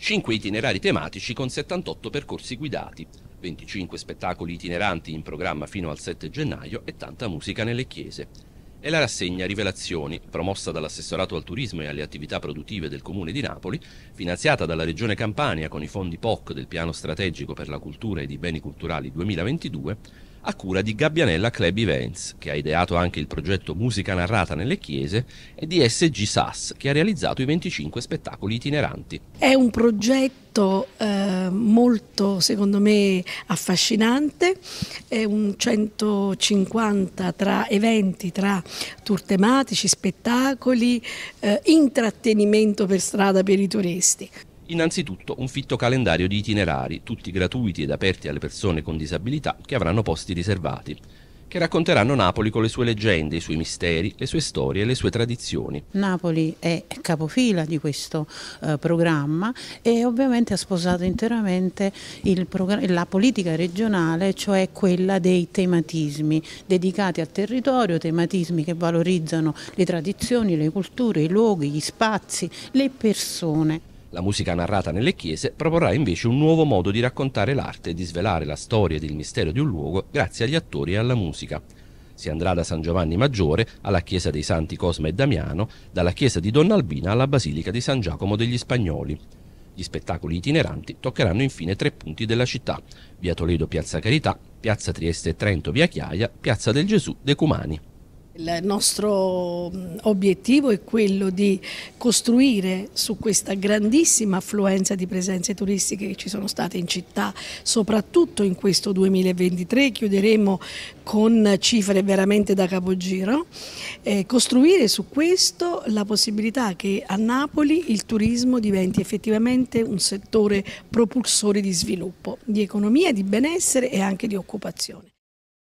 5 itinerari tematici con 78 percorsi guidati, 25 spettacoli itineranti in programma fino al 7 gennaio e tanta musica nelle chiese. E la rassegna Rivelazioni, promossa dall'assessorato al turismo e alle attività produttive del Comune di Napoli, finanziata dalla Regione Campania con i fondi POC del Piano Strategico per la Cultura e i Beni Culturali 2022, a cura di Gabbianella Club Events, che ha ideato anche il progetto Musica narrata nelle chiese, e di SG SAS, che ha realizzato i 25 spettacoli itineranti. È un progetto eh, molto, secondo me, affascinante, è un 150 tra eventi, tra tour tematici, spettacoli, eh, intrattenimento per strada per i turisti. Innanzitutto un fitto calendario di itinerari, tutti gratuiti ed aperti alle persone con disabilità che avranno posti riservati, che racconteranno Napoli con le sue leggende, i suoi misteri, le sue storie e le sue tradizioni. Napoli è capofila di questo eh, programma e ovviamente ha sposato interamente la politica regionale, cioè quella dei tematismi dedicati al territorio, tematismi che valorizzano le tradizioni, le culture, i luoghi, gli spazi, le persone la musica narrata nelle chiese proporrà invece un nuovo modo di raccontare l'arte e di svelare la storia ed il mistero di un luogo grazie agli attori e alla musica. Si andrà da San Giovanni Maggiore alla chiesa dei Santi Cosma e Damiano, dalla chiesa di Donna Albina alla basilica di San Giacomo degli Spagnoli. Gli spettacoli itineranti toccheranno infine tre punti della città, via Toledo Piazza Carità, piazza Trieste e Trento via Chiaia, piazza del Gesù dei Cumani. Il nostro mm, obiettivo è quello di costruire su questa grandissima affluenza di presenze turistiche che ci sono state in città, soprattutto in questo 2023, chiuderemo con cifre veramente da capogiro, eh, costruire su questo la possibilità che a Napoli il turismo diventi effettivamente un settore propulsore di sviluppo, di economia, di benessere e anche di occupazione.